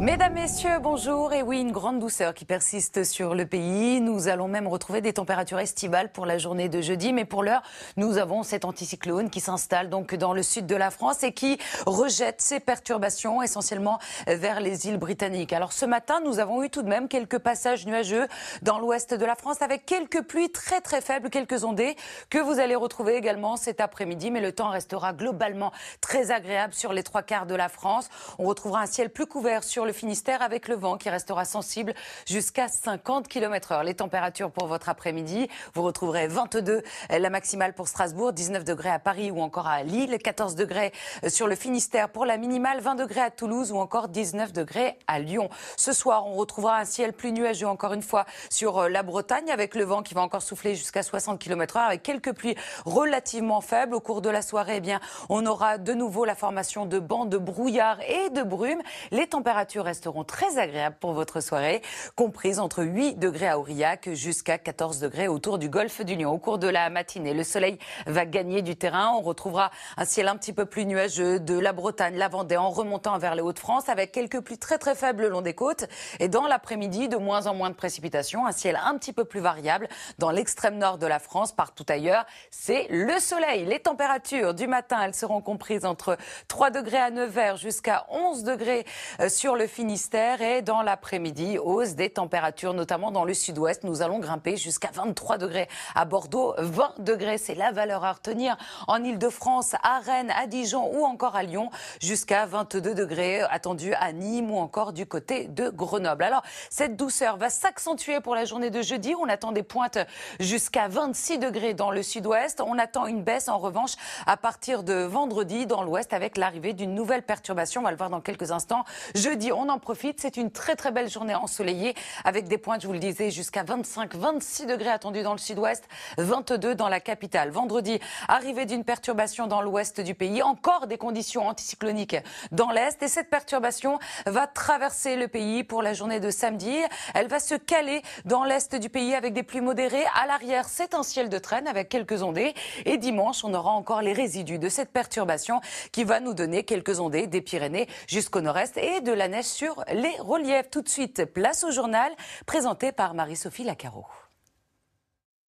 Mesdames, Messieurs, bonjour. Et oui, une grande douceur qui persiste sur le pays. Nous allons même retrouver des températures estivales pour la journée de jeudi. Mais pour l'heure, nous avons cet anticyclone qui s'installe donc dans le sud de la France et qui rejette ses perturbations essentiellement vers les îles britanniques. Alors ce matin, nous avons eu tout de même quelques passages nuageux dans l'ouest de la France avec quelques pluies très très faibles, quelques ondées que vous allez retrouver également cet après-midi. Mais le temps restera globalement très agréable sur les trois quarts de la France. On retrouvera un ciel plus couvert sur le le Finistère avec le vent qui restera sensible jusqu'à 50 km h Les températures pour votre après-midi, vous retrouverez 22 euh, la maximale pour Strasbourg, 19 degrés à Paris ou encore à Lille, 14 degrés euh, sur le Finistère pour la minimale, 20 degrés à Toulouse ou encore 19 degrés à Lyon. Ce soir, on retrouvera un ciel plus nuageux encore une fois sur euh, la Bretagne avec le vent qui va encore souffler jusqu'à 60 km h avec quelques pluies relativement faibles. Au cours de la soirée, eh bien, on aura de nouveau la formation de bancs de brouillard et de brume. Les températures resteront très agréables pour votre soirée, comprises entre 8 degrés à Aurillac jusqu'à 14 degrés autour du golfe du Lion. Au cours de la matinée, le soleil va gagner du terrain. On retrouvera un ciel un petit peu plus nuageux de la Bretagne, la Vendée, en remontant vers les Hauts-de-France, avec quelques pluies très très faibles le long des côtes. Et dans l'après-midi, de moins en moins de précipitations, un ciel un petit peu plus variable dans l'extrême nord de la France, partout ailleurs. C'est le soleil. Les températures du matin, elles seront comprises entre 3 degrés à Nevers jusqu'à 11 degrés euh, sur le Finistère et dans l'après-midi, hausse des températures, notamment dans le sud-ouest. Nous allons grimper jusqu'à 23 degrés à Bordeaux. 20 degrés, c'est la valeur à retenir en Ile-de-France, à Rennes, à Dijon ou encore à Lyon, jusqu'à 22 degrés attendus à Nîmes ou encore du côté de Grenoble. Alors, cette douceur va s'accentuer pour la journée de jeudi. On attend des pointes jusqu'à 26 degrés dans le sud-ouest. On attend une baisse en revanche à partir de vendredi dans l'ouest avec l'arrivée d'une nouvelle perturbation. On va le voir dans quelques instants. Jeudi, on en profite. C'est une très très belle journée ensoleillée avec des pointes, je vous le disais, jusqu'à 25-26 degrés attendus dans le sud-ouest, 22 dans la capitale. Vendredi, arrivée d'une perturbation dans l'ouest du pays, encore des conditions anticycloniques dans l'est et cette perturbation va traverser le pays pour la journée de samedi. Elle va se caler dans l'est du pays avec des pluies modérées. À l'arrière, c'est un ciel de traîne avec quelques ondées et dimanche, on aura encore les résidus de cette perturbation qui va nous donner quelques ondées des Pyrénées jusqu'au nord-est et de la neige sur les reliefs. Tout de suite, place au journal présenté par Marie-Sophie Lacaro.